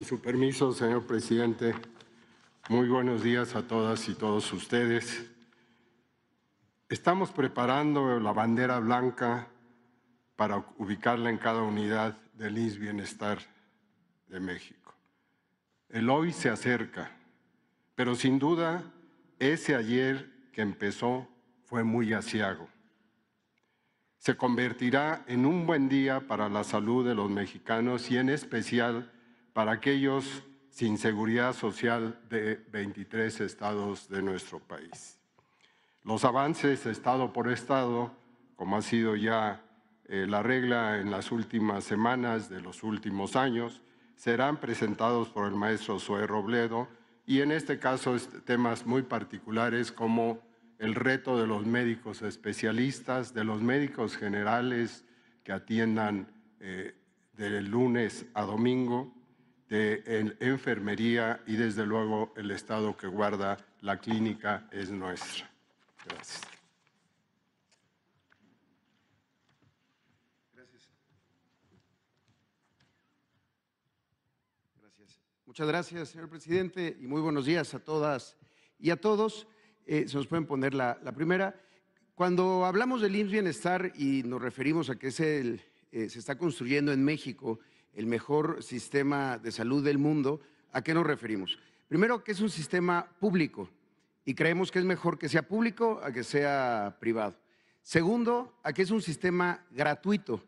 Su permiso, señor presidente. Muy buenos días a todas y todos ustedes. Estamos preparando la bandera blanca para ubicarla en cada unidad del INS Bienestar de México. El hoy se acerca, pero sin duda ese ayer que empezó fue muy asiago. Se convertirá en un buen día para la salud de los mexicanos y en especial para aquellos sin seguridad social de 23 estados de nuestro país. Los avances estado por estado, como ha sido ya eh, la regla en las últimas semanas de los últimos años, serán presentados por el maestro Zoé Robledo y en este caso temas muy particulares como el reto de los médicos especialistas, de los médicos generales que atiendan eh, del lunes a domingo, de enfermería y desde luego el estado que guarda la clínica es nuestra. Gracias. Gracias. Muchas gracias, señor presidente, y muy buenos días a todas y a todos. Eh, se nos pueden poner la, primera. Cuando hablamos del IMSS Bienestar y nos referimos a que el, eh, se está construyendo en México, el mejor sistema de salud del mundo, ¿a qué nos referimos? Primero, que es un sistema público y creemos que es mejor que sea público a que sea privado. Segundo, a que es un sistema gratuito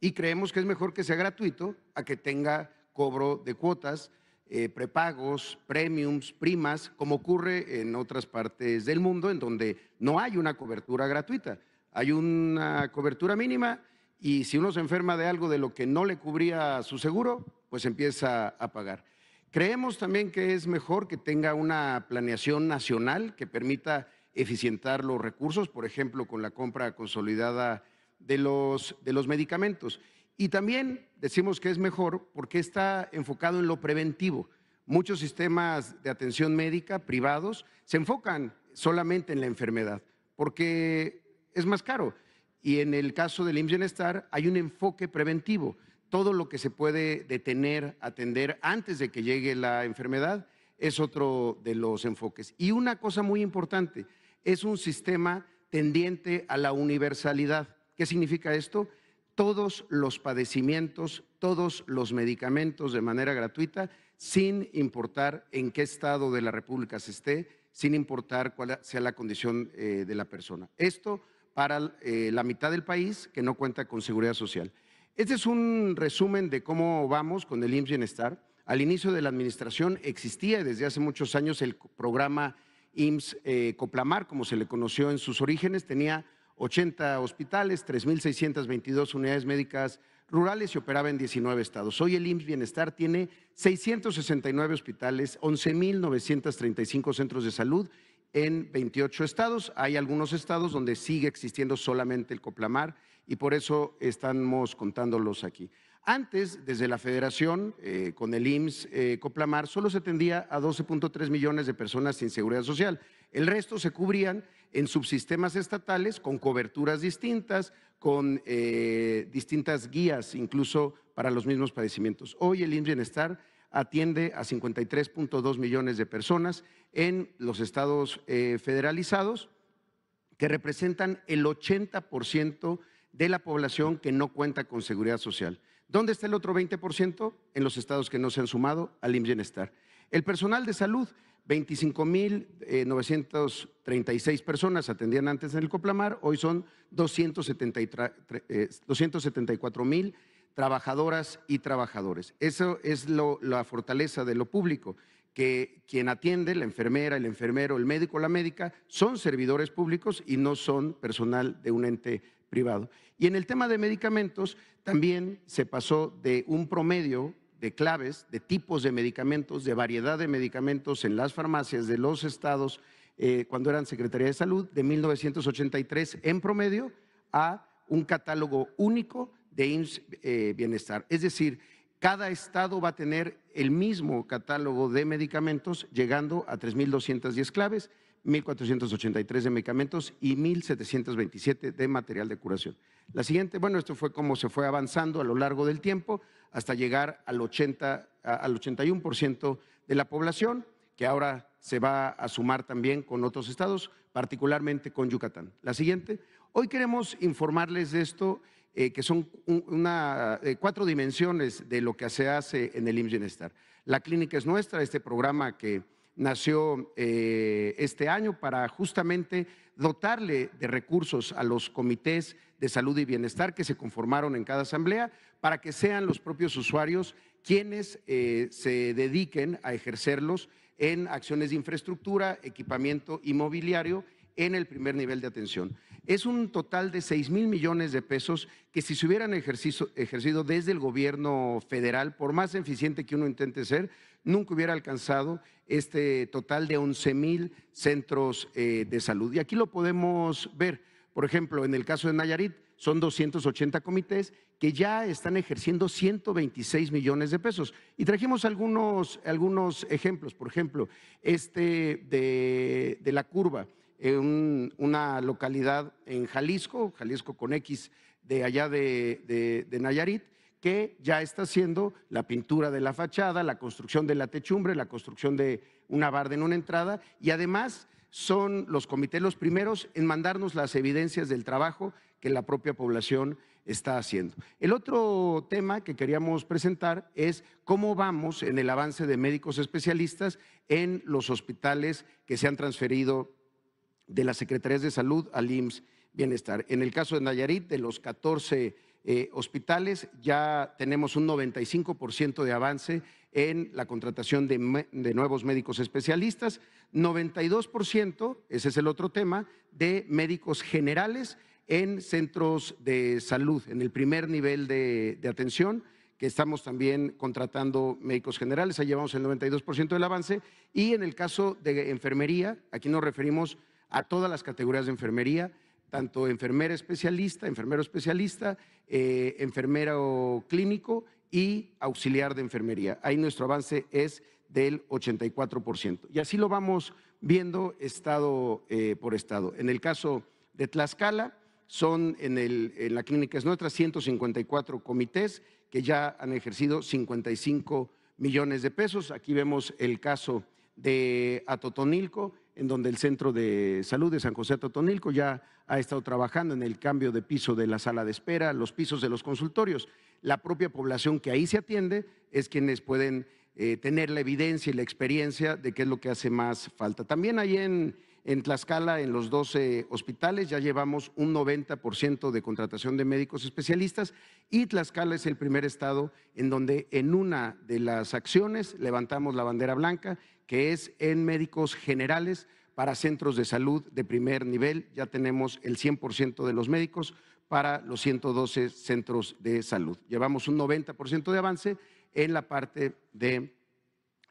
y creemos que es mejor que sea gratuito a que tenga cobro de cuotas, eh, prepagos, premiums, primas, como ocurre en otras partes del mundo en donde no hay una cobertura gratuita. Hay una cobertura mínima y si uno se enferma de algo de lo que no le cubría su seguro, pues empieza a pagar. Creemos también que es mejor que tenga una planeación nacional que permita eficientar los recursos, por ejemplo, con la compra consolidada de los, de los medicamentos. Y también decimos que es mejor porque está enfocado en lo preventivo. Muchos sistemas de atención médica privados se enfocan solamente en la enfermedad porque es más caro y en el caso del IMSS Bienestar hay un enfoque preventivo. Todo lo que se puede detener, atender antes de que llegue la enfermedad es otro de los enfoques. Y una cosa muy importante, es un sistema tendiente a la universalidad. ¿Qué significa esto? Todos los padecimientos, todos los medicamentos de manera gratuita, sin importar en qué estado de la República se esté, sin importar cuál sea la condición eh, de la persona. Esto para eh, la mitad del país que no cuenta con seguridad social. Este es un resumen de cómo vamos con el IMSS Bienestar. Al inicio de la administración existía desde hace muchos años el programa IMSS eh, Coplamar, como se le conoció en sus orígenes, tenía 80 hospitales, 3.622 unidades médicas rurales y operaba en 19 estados. Hoy el IMSS Bienestar tiene 669 hospitales, 11.935 centros de salud en 28 estados. Hay algunos estados donde sigue existiendo solamente el Coplamar y por eso estamos contándolos aquí. Antes, desde la federación, eh, con el IMSS eh, Coplamar, solo se atendía a 12.3 millones de personas sin seguridad social. El resto se cubrían en subsistemas estatales con coberturas distintas, con eh, distintas guías, incluso para los mismos padecimientos. Hoy el IMSS Bienestar atiende a 53.2 millones de personas en los estados eh, federalizados, que representan el 80% de la población que no cuenta con seguridad social. ¿Dónde está el otro 20%? En los estados que no se han sumado al IMSS Bienestar. El personal de salud, 25.936 personas atendían antes en el Coplamar, hoy son 274.000 trabajadoras y trabajadores. Eso es la fortaleza de lo público, que quien atiende, la enfermera, el enfermero, el médico, la médica, son servidores públicos y no son personal de un ente privado. Y en el tema de medicamentos, también se pasó de un promedio de claves, de tipos de medicamentos, de variedad de medicamentos en las farmacias de los estados eh, cuando eran Secretaría de Salud, de 1983 en promedio, a un catálogo único de IMSS eh, Bienestar. Es decir, cada estado va a tener el mismo catálogo de medicamentos, llegando a 3.210 claves, 1.483 de medicamentos y 1.727 de material de curación. La siguiente, bueno, esto fue como se fue avanzando a lo largo del tiempo hasta llegar al, 80, al 81% de la población, que ahora se va a sumar también con otros estados, particularmente con Yucatán. La siguiente, Hoy queremos informarles de esto, eh, que son una, eh, cuatro dimensiones de lo que se hace en el IMSS Bienestar. La clínica es nuestra, este programa que nació eh, este año para justamente dotarle de recursos a los comités de salud y bienestar que se conformaron en cada asamblea para que sean los propios usuarios quienes se dediquen a ejercerlos en acciones de infraestructura, equipamiento inmobiliario en el primer nivel de atención. Es un total de 6 mil millones de pesos que si se hubieran ejercido desde el gobierno federal, por más eficiente que uno intente ser, nunca hubiera alcanzado este total de 11 mil centros eh, de salud. Y aquí lo podemos ver. Por ejemplo, en el caso de Nayarit, son 280 comités que ya están ejerciendo 126 millones de pesos. Y trajimos algunos, algunos ejemplos, por ejemplo, este de, de la curva en una localidad en Jalisco, Jalisco con X, de allá de, de, de Nayarit, que ya está haciendo la pintura de la fachada, la construcción de la techumbre, la construcción de una barda en una entrada y además son los comités los primeros en mandarnos las evidencias del trabajo que la propia población está haciendo. El otro tema que queríamos presentar es cómo vamos en el avance de médicos especialistas en los hospitales que se han transferido de las Secretarías de Salud al IMSS Bienestar. En el caso de Nayarit, de los 14 eh, hospitales, ya tenemos un 95% de avance en la contratación de, nuevos médicos especialistas, 92%, ese es el otro tema, de médicos generales en centros de salud, en el primer nivel de, de atención, que estamos también contratando médicos generales, ahí llevamos el 92% del avance, y en el caso de enfermería, aquí nos referimos a todas las categorías de enfermería, tanto enfermera especialista, enfermero especialista, eh, enfermero clínico y auxiliar de enfermería. Ahí nuestro avance es del 84%. Y así lo vamos viendo estado eh, por estado. En el caso de Tlaxcala, son en, el, en la clínica es nuestra 154 comités que ya han ejercido 55 millones de pesos. Aquí vemos el caso de Atotonilco, en donde el Centro de Salud de San José Totonilco ya ha estado trabajando en el cambio de piso de la sala de espera, los pisos de los consultorios. La propia población que ahí se atiende es quienes pueden eh, tener la evidencia y la experiencia de qué es lo que hace más falta. También ahí en, en Tlaxcala, en los 12 hospitales, ya llevamos un 90% de contratación de médicos especialistas y Tlaxcala es el primer estado en donde en una de las acciones levantamos la bandera blanca que es en médicos generales para centros de salud de primer nivel. Ya tenemos el 100% de los médicos para los 112 centros de salud. Llevamos un 90% de avance en la parte de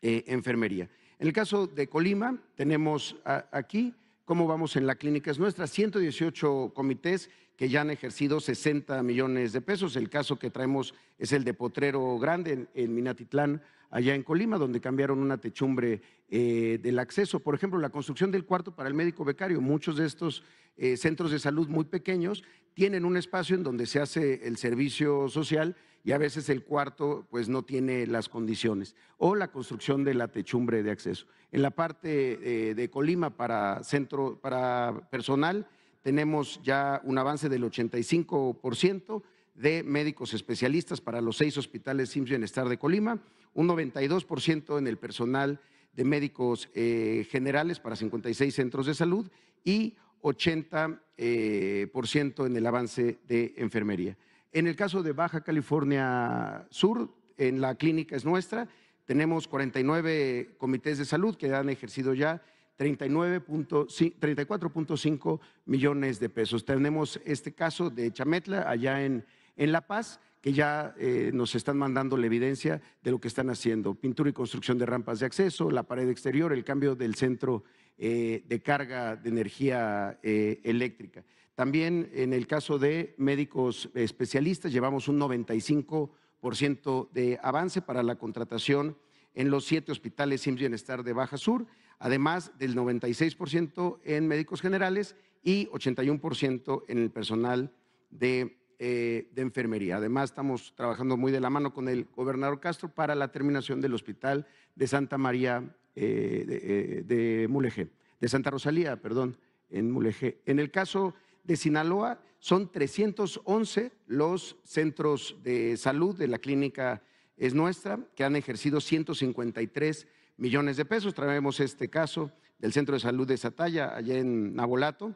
eh, enfermería. En el caso de Colima, tenemos ah, aquí cómo vamos en la clínica es nuestra, 118 comités que ya han ejercido 60 millones de pesos. El caso que traemos es el de Potrero Grande en Minatitlán, allá en Colima, donde cambiaron una techumbre eh, del acceso. Por ejemplo, la construcción del cuarto para el médico becario. Muchos de estos eh, centros de salud muy pequeños tienen un espacio en donde se hace el servicio social y a veces el cuarto pues no tiene las condiciones. O la construcción de la techumbre de acceso. En la parte eh, de Colima para centro, para personal, tenemos ya un avance del 85% de médicos especialistas para los seis hospitales Sims Bienestar de Colima, un 92% en el personal de médicos eh, generales para 56 centros de salud y 80% eh, ciento en el avance de enfermería. En el caso de Baja California Sur, en la clínica es nuestra, tenemos 49 comités de salud que han ejercido ya 34.5 millones de pesos. Tenemos este caso de Chametla, allá en en La Paz, que ya eh, nos están mandando la evidencia de lo que están haciendo. Pintura y construcción de rampas de acceso, la pared exterior, el cambio del centro eh, de carga de energía eh, eléctrica. También en el caso de médicos especialistas, llevamos un 95% de avance para la contratación en los siete hospitales sin Bienestar de Baja Sur, además del 96% en médicos generales y 81% en el personal de eh, de enfermería. Además, estamos trabajando muy de la mano con el gobernador Castro para la terminación del hospital de Santa María eh, de, eh, de de Santa Rosalía, perdón, en Mulegé. En el caso de Sinaloa, son 311 los centros de salud de la clínica es nuestra, que han ejercido 153 millones de pesos. Traemos este caso del Centro de Salud de Sataya, allá en Nabolato,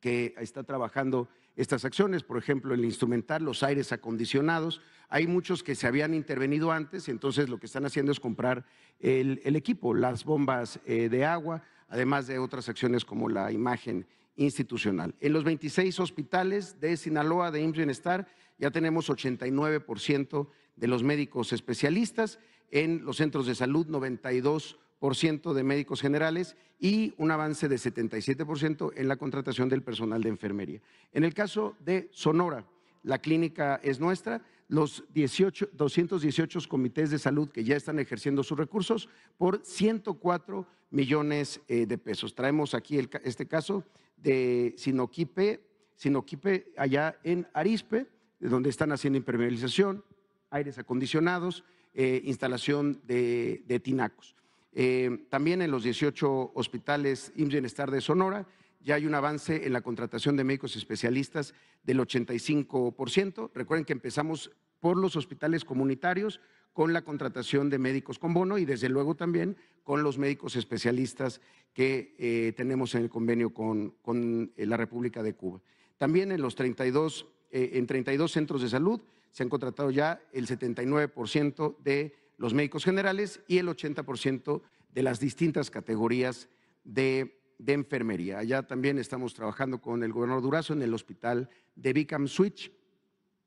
que está trabajando estas acciones, por ejemplo, el instrumental, los aires acondicionados. Hay muchos que se habían intervenido antes, entonces lo que están haciendo es comprar el, equipo, las bombas eh, de agua, además de otras acciones como la imagen institucional. En los 26 hospitales de Sinaloa de IMSS Bienestar ya tenemos 89% de los médicos especialistas, en los centros de salud 92% de médicos generales y un avance de 77% en la contratación del personal de enfermería. En el caso de Sonora, la clínica es nuestra, los 18, 218 comités de salud que ya están ejerciendo sus recursos por 104 millones eh, de pesos. Traemos aquí este caso de Sinoquipe, Sinoquipe allá en Arispe, donde están haciendo impermeabilización, aires acondicionados, eh, instalación de tinacos. Eh, también en los 18 hospitales IMSS Bienestar de Sonora ya hay un avance en la contratación de médicos especialistas del 85%. Recuerden que empezamos por los hospitales comunitarios con la contratación de médicos con bono y desde luego también con los médicos especialistas que eh, tenemos en el convenio con, con, eh, la República de Cuba. También en los 32, en 32 centros de salud se han contratado ya el 79% de los médicos generales y el 80% de las distintas categorías de, enfermería. Allá también estamos trabajando con el gobernador Durazo en el hospital de Bicam Switch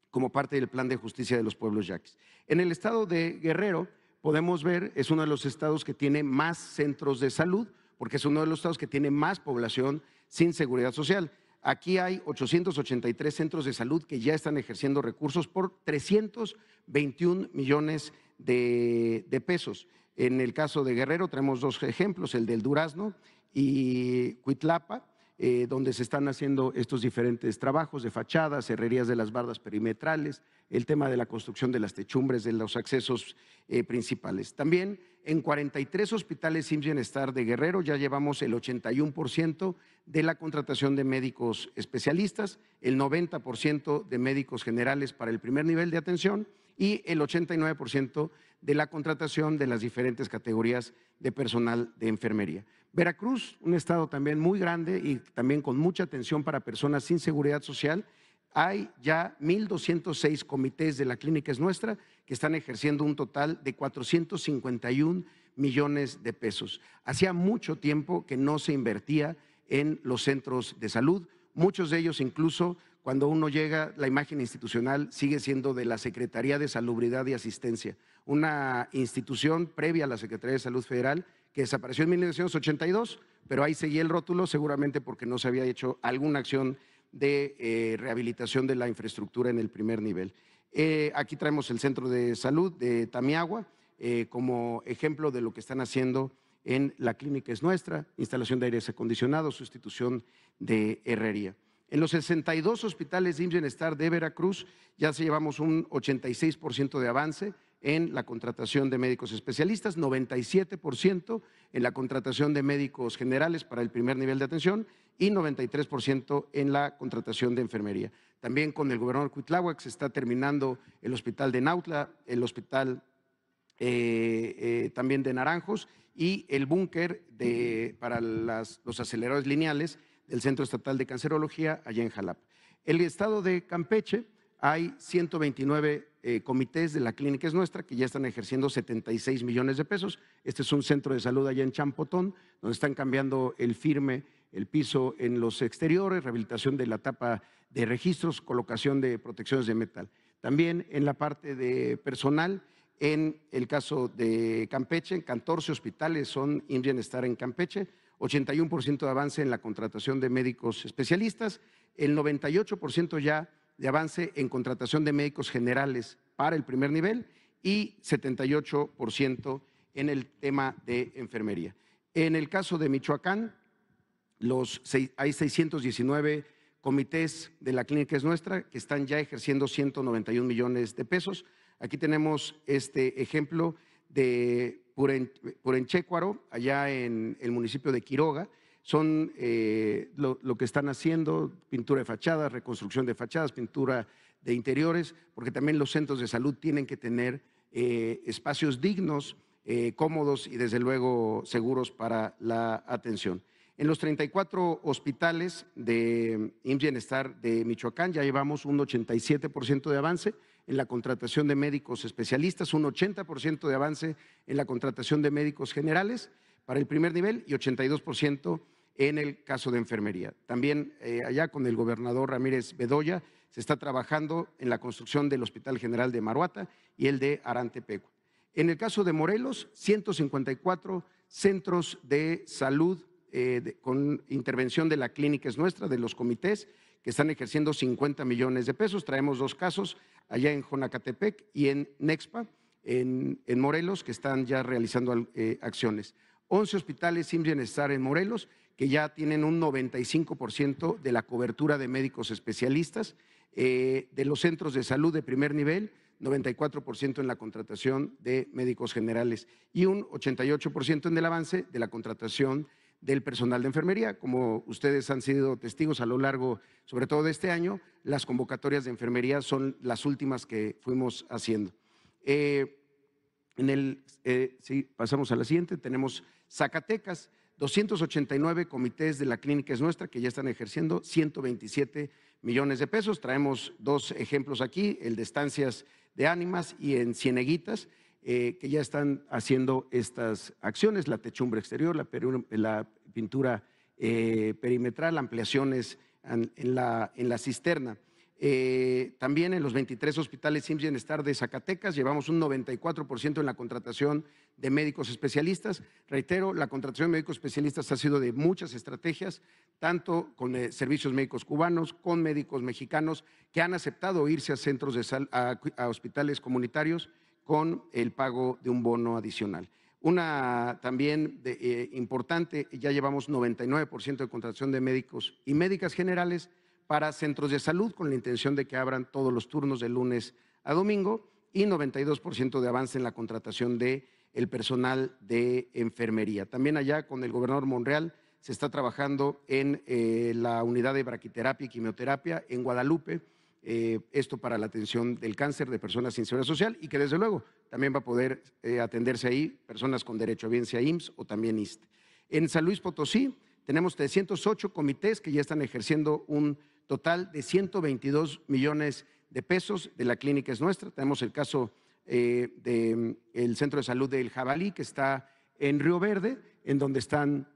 como parte del plan de justicia de los pueblos yaquis. En el estado de Guerrero podemos ver, es uno de los estados que tiene más centros de salud, porque es uno de los estados que tiene más población sin seguridad social. Aquí hay 883 centros de salud que ya están ejerciendo recursos por 321 millones de, pesos. En el caso de Guerrero tenemos dos ejemplos, el del Durazno y Cuitlapa eh, donde se están haciendo estos diferentes trabajos de fachadas, herrerías de las bardas perimetrales, el tema de la construcción de las techumbres, de los accesos eh, principales. También en 43 hospitales sin Bienestar de Guerrero ya llevamos el 81% de la contratación de médicos especialistas, el 90% de médicos generales para el primer nivel de atención y el 89% de la contratación de las diferentes categorías de personal de enfermería. Veracruz, un estado también muy grande y también con mucha atención para personas sin seguridad social, hay ya 1.206 comités de la clínica es nuestra que están ejerciendo un total de 451 millones de pesos. Hacía mucho tiempo que no se invertía en los centros de salud, muchos de ellos incluso cuando uno llega, la imagen institucional sigue siendo de la Secretaría de Salubridad y Asistencia, una institución previa a la Secretaría de Salud Federal que desapareció en 1982, pero ahí seguía el rótulo seguramente porque no se había hecho alguna acción de eh, rehabilitación de la infraestructura en el primer nivel. Eh, aquí traemos el centro de salud de Tamiagua eh, como ejemplo de lo que están haciendo en la clínica es nuestra, instalación de aires acondicionados, sustitución de herrería. En los 62 hospitales de Bienestar de Veracruz ya se llevamos un 86% de avance, en la contratación de médicos especialistas, 97% en la contratación de médicos generales para el primer nivel de atención y 93% en la contratación de enfermería. También con el gobernador Cuitláhuac se está terminando el hospital de Nautla, el hospital eh, eh, también de Naranjos y el búnker para los aceleradores lineales del Centro Estatal de Cancerología allá en Jalapa. El estado de Campeche hay 129 eh, comités de la clínica es nuestra que ya están ejerciendo 76 millones de pesos. Este es un centro de salud allá en Champotón, donde están cambiando el firme, el piso en los exteriores, rehabilitación de la tapa de registros, colocación de protecciones de metal. También en la parte de personal, en el caso de Campeche, en 14 hospitales son Indian Star en Campeche, 81% de avance en la contratación de médicos especialistas, el 98% ya de avance en contratación de médicos generales para el primer nivel y 78% en el tema de enfermería. En el caso de Michoacán, hay 619 comités de la clínica es nuestra que están ya ejerciendo 191 millones de pesos. Aquí tenemos este ejemplo de Purenchecuaro, allá en el municipio de Quiroga, son eh, lo, que están haciendo, pintura de fachadas, reconstrucción de fachadas, pintura de interiores, porque también los centros de salud tienen que tener eh, espacios dignos, eh, cómodos y desde luego seguros para la atención. En los 34 hospitales de IMSS Bienestar de Michoacán ya llevamos un 87% de avance en la contratación de médicos especialistas, un 80% de avance en la contratación de médicos generales para el primer nivel y 82% en el caso de enfermería. También eh, allá con el gobernador Ramírez Bedoya se está trabajando en la construcción del Hospital General de Maruata y el de Arantepec. En el caso de Morelos, 154 centros de salud eh, con intervención de la clínica es nuestra, de los comités, que están ejerciendo 50 millones de pesos. Traemos dos casos allá en Jonacatepec y en Nexpa, en, Morelos, que están ya realizando eh, acciones. 11 hospitales sin bienestar en Morelos que ya tienen un 95% de la cobertura de médicos especialistas, eh, de los centros de salud de primer nivel, 94% en la contratación de médicos generales y un 88% en el avance de la contratación del personal de enfermería. Como ustedes han sido testigos a lo largo, sobre todo de este año, las convocatorias de enfermería son las últimas que fuimos haciendo. Eh, en el, eh, si pasamos a la siguiente, tenemos Zacatecas. 289 comités de la clínica es nuestra que ya están ejerciendo 127 millones de pesos. Traemos dos ejemplos aquí, el de estancias de ánimas y en Cieneguitas, eh, que ya están haciendo estas acciones, la techumbre exterior, la, pintura eh, perimetral, ampliaciones en la cisterna. Eh, también en los 23 hospitales sin Bienestar de Zacatecas llevamos un 94% en la contratación de médicos especialistas. Reitero, la contratación de médicos especialistas ha sido de muchas estrategias, tanto con eh, servicios médicos cubanos, con médicos mexicanos que han aceptado irse a centros de a, hospitales comunitarios con el pago de un bono adicional. Una también eh, importante, ya llevamos 99% de contratación de médicos y médicas generales para centros de salud con la intención de que abran todos los turnos de lunes a domingo y 92% de avance en la contratación de el personal de enfermería. También allá con el gobernador Monreal se está trabajando en eh, la unidad de braquiterapia y quimioterapia en Guadalupe, eh, esto para la atención del cáncer de personas sin seguridad social y que desde luego también va a poder eh, atenderse ahí personas con derecho a sea IMSS o también ISTE. En San Luis Potosí tenemos 308 comités que ya están ejerciendo un total de 122 millones de pesos de la clínica es nuestra. Tenemos el caso eh, del mm, Centro de Salud del Jabalí, que está en Río Verde, en donde están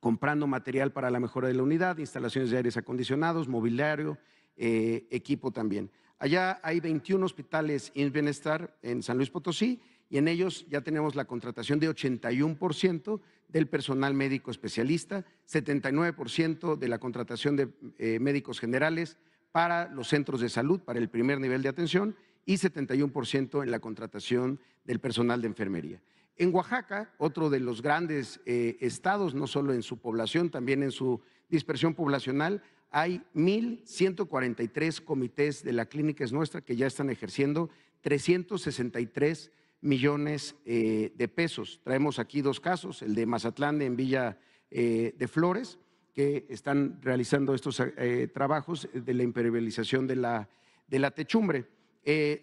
comprando material para la mejora de la unidad, instalaciones de aires acondicionados, mobiliario, eh, equipo también. Allá hay 21 hospitales en bienestar en San Luis Potosí y en ellos ya tenemos la contratación de 81% del personal médico especialista, 79% de la contratación de eh, médicos generales para los centros de salud, para el primer nivel de atención, y 71% en la contratación del personal de enfermería. En Oaxaca, otro de los grandes eh, estados, no solo en su población, también en su dispersión poblacional, hay 1.143 comités de la clínica es nuestra que ya están ejerciendo 363 millones eh, de pesos. Traemos aquí dos casos, el de Mazatlán en Villa eh, de Flores, que están realizando estos eh, trabajos de la impermeabilización de la, de la techumbre.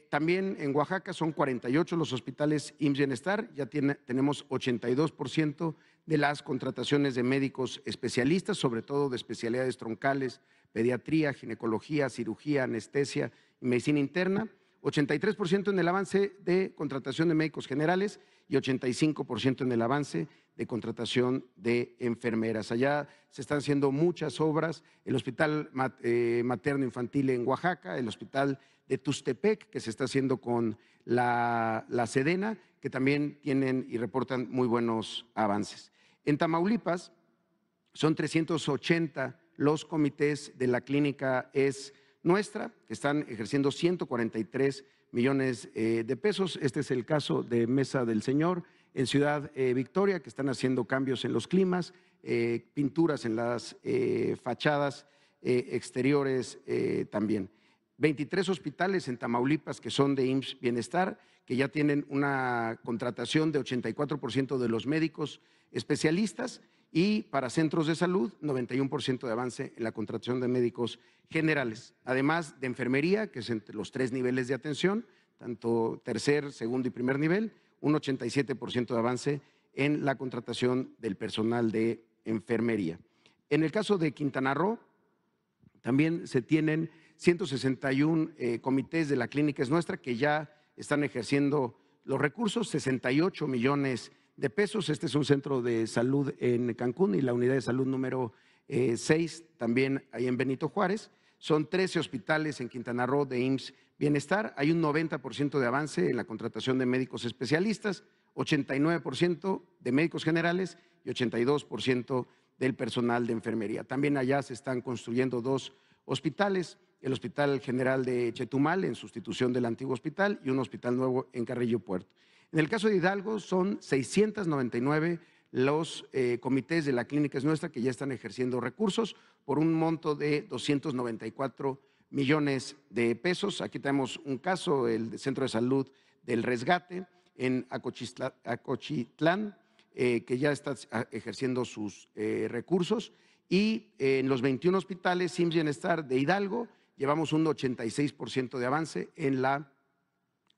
también en Oaxaca son 48 los hospitales IMSS Bienestar, ya tiene, tenemos 82% de las contrataciones de médicos especialistas, sobre todo de especialidades troncales, pediatría, ginecología, cirugía, anestesia y medicina interna 83% en el avance de contratación de médicos generales y 85% en el avance de contratación de enfermeras. Allá se están haciendo muchas obras, el Hospital eh, Materno Infantil en Oaxaca, el Hospital de Tustepec, que se está haciendo con la, Sedena, que también tienen y reportan muy buenos avances. En Tamaulipas son 380 los comités de la clínica es nuestra, que están ejerciendo 143 millones eh, de pesos. Este es el caso de Mesa del Señor en Ciudad eh, Victoria, que están haciendo cambios en los climas, eh, pinturas en las fachadas exteriores también. 23 hospitales en Tamaulipas que son de IMSS Bienestar, que ya tienen una contratación de 84% de los médicos especialistas y para centros de salud, 91% de avance en la contratación de médicos generales, además de enfermería, que es entre los tres niveles de atención, tanto tercer, segundo y primer nivel, un 87% de avance en la contratación del personal de enfermería. En el caso de Quintana Roo, también se tienen 161 eh, comités de la clínica es nuestra que ya están ejerciendo los recursos, 68 millones de pesos. Este es un centro de salud en Cancún y la unidad de salud número 6 eh, también ahí en Benito Juárez. Son 13 hospitales en Quintana Roo de IMSS Bienestar. Hay un 90% de avance en la contratación de médicos especialistas, 89% de médicos generales y 82% del personal de enfermería. También allá se están construyendo dos hospitales, el Hospital General de Chetumal en sustitución del antiguo hospital y un hospital nuevo en Carrillo Puerto. En el caso de Hidalgo son 699 los eh, comités de la clínica es nuestra que ya están ejerciendo recursos por un monto de 294 millones de pesos. Aquí tenemos un caso, el Centro de Salud del Resgate en Acochitlán, eh, que ya está ejerciendo sus eh, recursos. Y en los 21 hospitales SIMS Bienestar de Hidalgo llevamos un 86% de avance en la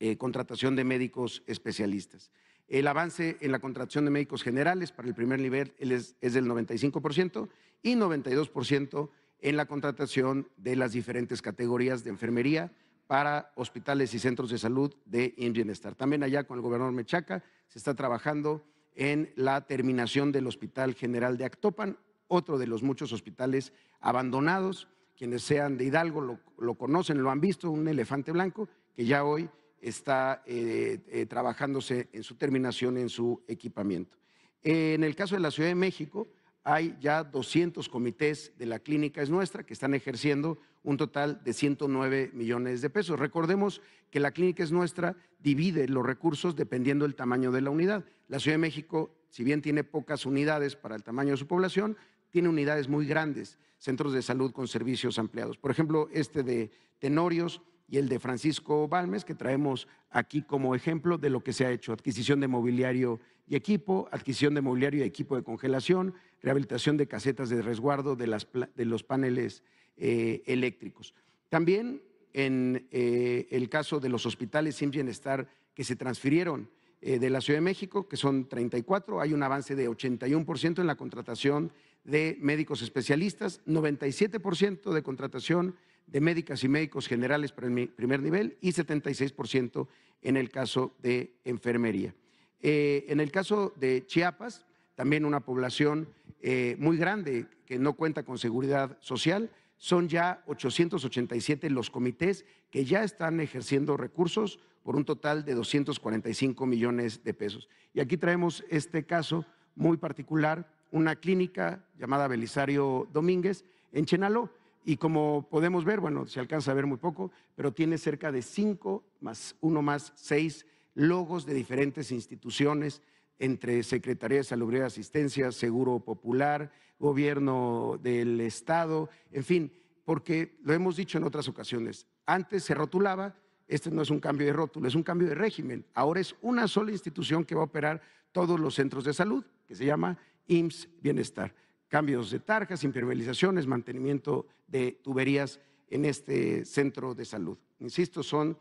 eh, contratación de médicos especialistas. El avance en la contratación de médicos generales para el primer nivel es, del 95% y 92% en la contratación de las diferentes categorías de enfermería para hospitales y centros de salud de Ingenestar. También allá con el gobernador Mechaca se está trabajando en la terminación del Hospital General de Actopan, otro de los muchos hospitales abandonados. Quienes sean de Hidalgo lo, lo conocen, lo han visto, un elefante blanco que ya hoy está eh, eh, trabajándose en su terminación, en su equipamiento. en el caso de la Ciudad de México, hay ya 200 comités de la clínica es nuestra que están ejerciendo un total de 109 millones de pesos. Recordemos que la clínica es nuestra divide los recursos dependiendo del tamaño de la unidad. La Ciudad de México, si bien tiene pocas unidades para el tamaño de su población, tiene unidades muy grandes, centros de salud con servicios ampliados. Por ejemplo, este de Tenorios y el de Francisco Balmes, que traemos aquí como ejemplo de lo que se ha hecho, adquisición de mobiliario y equipo, adquisición de mobiliario y equipo de congelación, rehabilitación de casetas de resguardo de, los paneles eh, eléctricos. También en eh, el caso de los hospitales sin bienestar que se transfirieron eh, de la Ciudad de México, que son 34, hay un avance de 81% en la contratación de médicos especialistas, 97% de contratación de médicas y médicos generales primer nivel y 76% en el caso de enfermería. Eh, en el caso de Chiapas, también una población eh, muy grande que no cuenta con seguridad social, son ya 887 los comités que ya están ejerciendo recursos por un total de 245 millones de pesos. Y aquí traemos este caso muy particular, una clínica llamada Belisario Domínguez en Chenaló y como podemos ver, bueno, se alcanza a ver muy poco, pero tiene cerca de cinco más uno más seis logos de diferentes instituciones entre Secretaría de salud y Asistencia, Seguro Popular, Gobierno del Estado, en fin, porque lo hemos dicho en otras ocasiones, antes se rotulaba, este no es un cambio de rótulo, es un cambio de régimen. Ahora es una sola institución que va a operar todos los centros de salud, que se llama IMSS Bienestar cambios de tarjas, impermeabilizaciones, mantenimiento de tuberías en este centro de salud. Insisto, son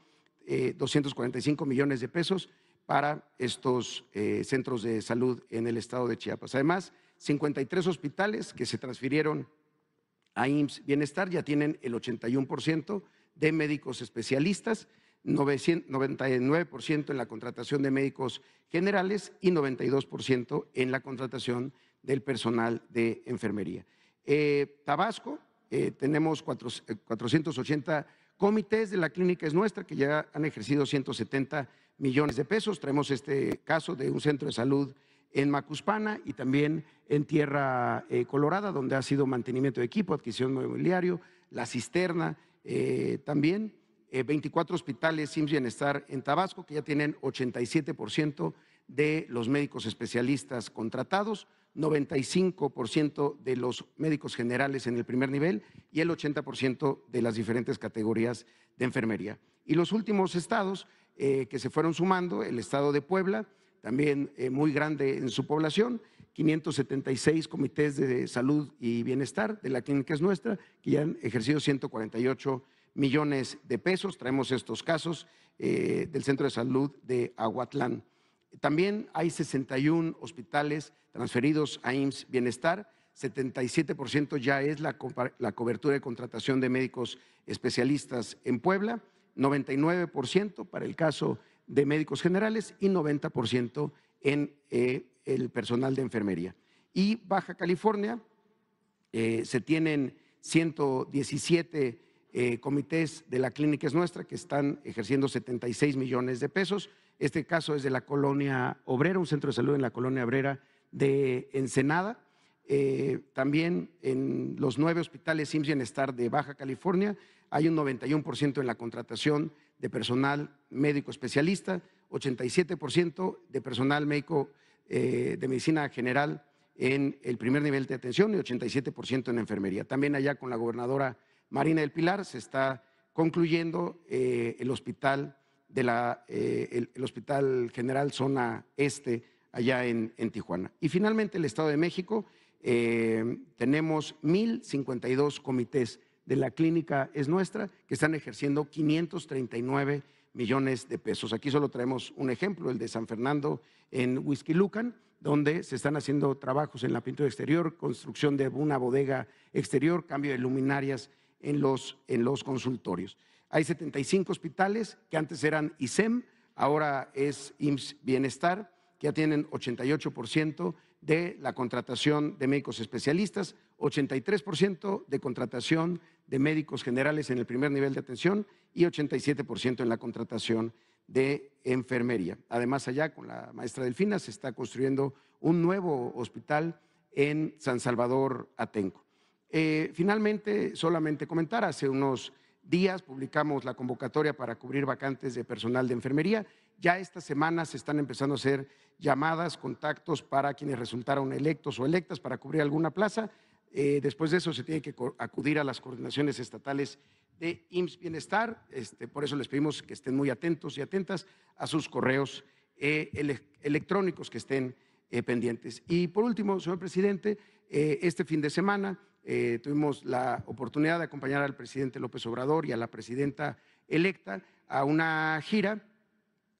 245 eh, millones de pesos para estos eh, centros de salud en el estado de Chiapas. Además, 53 hospitales que se transfirieron a IMSS Bienestar ya tienen el 81% de médicos especialistas, 99% en la contratación de médicos generales y 92% en la contratación del personal de enfermería. Eh, Tabasco, eh, tenemos 480 eh, comités de la clínica es nuestra, que ya han ejercido 170 millones de pesos. Traemos este caso de un centro de salud en Macuspana y también en Tierra Colorada, donde ha sido mantenimiento de equipo, adquisición de mobiliario, la cisterna también, 24 hospitales SIMS Bienestar en Tabasco, que ya tienen 87% de los médicos especialistas contratados, 95% de los médicos generales en el primer nivel y el 80% de las diferentes categorías de enfermería. Y los últimos estados eh, que se fueron sumando, el estado de Puebla, también eh, muy grande en su población, 576 comités de salud y bienestar de la clínica es nuestra, que ya han ejercido 148 millones de pesos. Traemos estos casos eh, del Centro de Salud de Aguatlán. También hay 61 hospitales transferidos a IMSS Bienestar, 77% ya es la, cobertura de contratación de médicos especialistas en Puebla, 99% para el caso de médicos generales y 90% en eh, el personal de enfermería. Y Baja California, eh, se tienen 117 eh, comités de la Clínica Es Nuestra que están ejerciendo 76 millones de pesos, este caso es de la colonia Obrera, un centro de salud en la colonia Obrera de Ensenada. Eh, también en los nueve hospitales Sims Bienestar de Baja California hay un 91% en la contratación de personal médico especialista, 87% de personal médico eh, de medicina general en el primer nivel de atención y 87% en enfermería. También allá con la gobernadora Marina del Pilar se está concluyendo eh, el hospital del eh, Hospital General Zona Este, allá en, Tijuana. Y finalmente el Estado de México, eh, tenemos 1.052 comités de la clínica es nuestra que están ejerciendo 539 millones de pesos. Aquí solo traemos un ejemplo, el de San Fernando en Lucan, donde se están haciendo trabajos en la pintura exterior, construcción de una bodega exterior, cambio de luminarias en los consultorios. Hay 75 hospitales que antes eran ISEM, ahora es IMSS Bienestar, que ya tienen 88% de la contratación de médicos especialistas, 83% de contratación de médicos generales en el primer nivel de atención y 87% en la contratación de enfermería. Además, allá con la maestra Delfina se está construyendo un nuevo hospital en San Salvador Atenco. Eh, finalmente, solamente comentar, hace unos días publicamos la convocatoria para cubrir vacantes de personal de enfermería. Ya esta semana se están empezando a hacer llamadas, contactos para quienes resultaron electos o electas para cubrir alguna plaza. Eh, después de eso se tiene que acudir a las coordinaciones estatales de IMSS Bienestar. Este, por eso les pedimos que estén muy atentos y atentas a sus correos eh, electrónicos que estén eh, pendientes. Y por último, señor presidente, este fin de semana eh, tuvimos la oportunidad de acompañar al presidente López Obrador y a la presidenta electa a una gira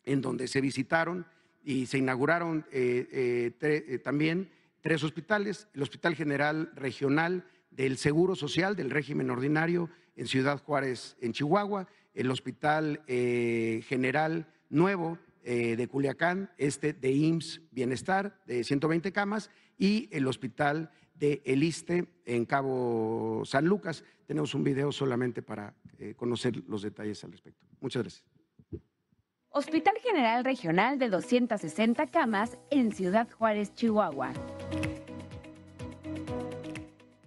en donde se visitaron y se inauguraron eh, eh, también tres hospitales, el Hospital General Regional del Seguro Social del régimen ordinario en Ciudad Juárez, en Chihuahua, el Hospital General Nuevo de Culiacán, este de IMSS Bienestar, de 120 camas, y el Hospital de Eliste en Cabo San Lucas. Tenemos un video solamente para eh, conocer los detalles al respecto. Muchas gracias. Hospital General Regional de 260 camas en Ciudad Juárez, Chihuahua.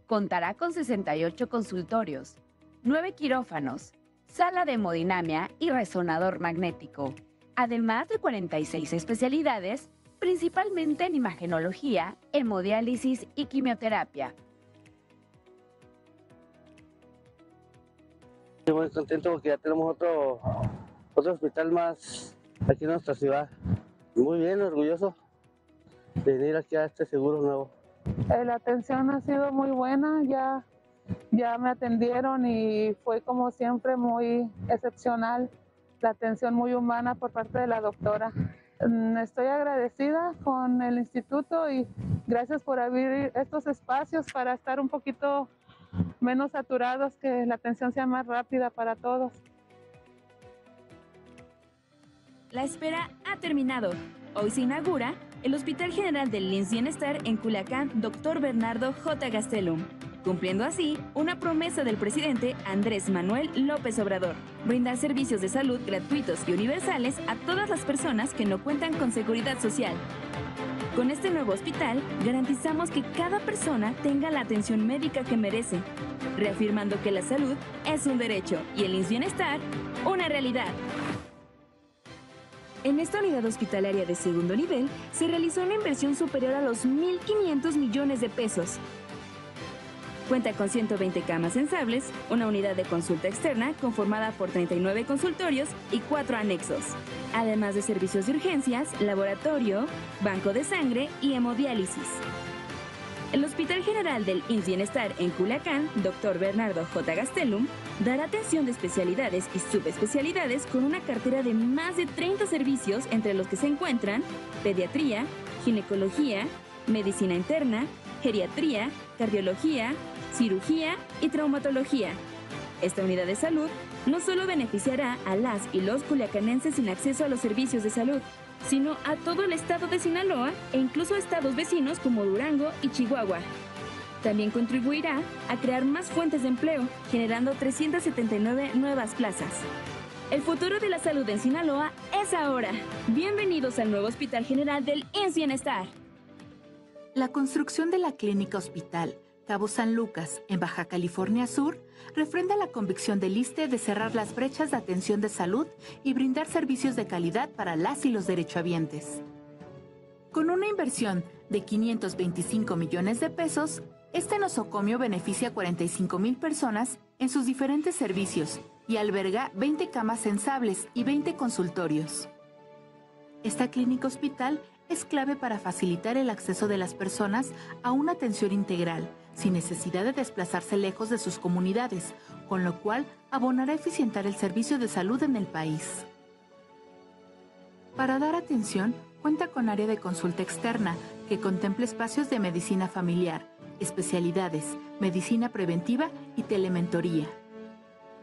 Contará con 68 consultorios, 9 quirófanos, sala de hemodinamia y resonador magnético, además de 46 especialidades principalmente en imagenología, hemodiálisis y quimioterapia. Estoy muy contento porque ya tenemos otro, otro hospital más aquí en nuestra ciudad. Muy bien, orgulloso de venir aquí a este seguro nuevo. Eh, la atención ha sido muy buena, ya, ya me atendieron y fue como siempre muy excepcional la atención muy humana por parte de la doctora. Mm, estoy agradecida con el instituto y gracias por abrir estos espacios para estar un poquito menos saturados, que la atención sea más rápida para todos. La espera ha terminado. Hoy se inaugura el Hospital General del Lins Bienestar en Culiacán, Dr. Bernardo J. Gastelum cumpliendo así una promesa del presidente Andrés Manuel López Obrador, brindar servicios de salud gratuitos y universales a todas las personas que no cuentan con seguridad social. Con este nuevo hospital garantizamos que cada persona tenga la atención médica que merece, reafirmando que la salud es un derecho y el bienestar una realidad. En esta unidad hospitalaria de segundo nivel se realizó una inversión superior a los 1.500 millones de pesos, Cuenta con 120 camas sensables, una unidad de consulta externa conformada por 39 consultorios y 4 anexos, además de servicios de urgencias, laboratorio, banco de sangre y hemodiálisis. El Hospital General del INS Bienestar en Culiacán, Dr. Bernardo J. Gastelum, dará atención de especialidades y subespecialidades con una cartera de más de 30 servicios entre los que se encuentran pediatría, ginecología, medicina interna, geriatría, cardiología, cirugía y traumatología. Esta unidad de salud no solo beneficiará a las y los culiacanenses sin acceso a los servicios de salud, sino a todo el estado de Sinaloa e incluso a estados vecinos como Durango y Chihuahua. También contribuirá a crear más fuentes de empleo, generando 379 nuevas plazas. El futuro de la salud en Sinaloa es ahora. Bienvenidos al nuevo Hospital General del INS Bienestar. La construcción de la clínica hospital Cabo San Lucas, en Baja California Sur, refrenda la convicción del ISTE de cerrar las brechas de atención de salud y brindar servicios de calidad para las y los derechohabientes. Con una inversión de 525 millones de pesos, este nosocomio beneficia a 45 mil personas en sus diferentes servicios y alberga 20 camas sensables y 20 consultorios. Esta clínica hospital es clave para facilitar el acceso de las personas a una atención integral sin necesidad de desplazarse lejos de sus comunidades, con lo cual abonará a eficientar el servicio de salud en el país. Para dar atención, cuenta con área de consulta externa que contemple espacios de medicina familiar, especialidades, medicina preventiva y telementoría.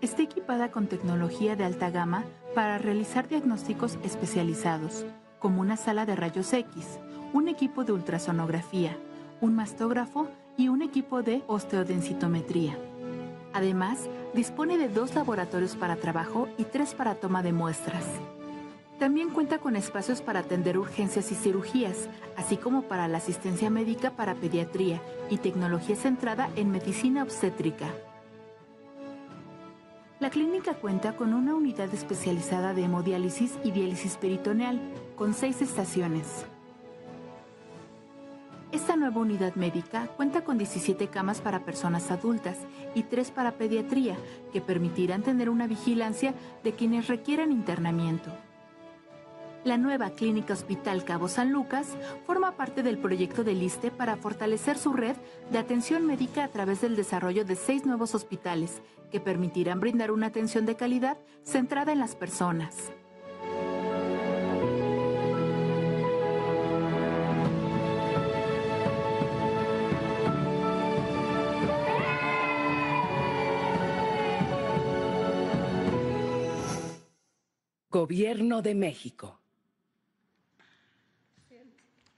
Está equipada con tecnología de alta gama para realizar diagnósticos especializados, como una sala de rayos X, un equipo de ultrasonografía, un mastógrafo y un equipo de osteodensitometría. Además, dispone de dos laboratorios para trabajo y tres para toma de muestras. También cuenta con espacios para atender urgencias y cirugías, así como para la asistencia médica para pediatría y tecnología centrada en medicina obstétrica. La clínica cuenta con una unidad especializada de hemodiálisis y diálisis peritoneal, con seis estaciones. Esta nueva unidad médica cuenta con 17 camas para personas adultas y 3 para pediatría, que permitirán tener una vigilancia de quienes requieran internamiento. La nueva Clínica Hospital Cabo San Lucas forma parte del proyecto de ISTE para fortalecer su red de atención médica a través del desarrollo de seis nuevos hospitales que permitirán brindar una atención de calidad centrada en las personas. Gobierno de México.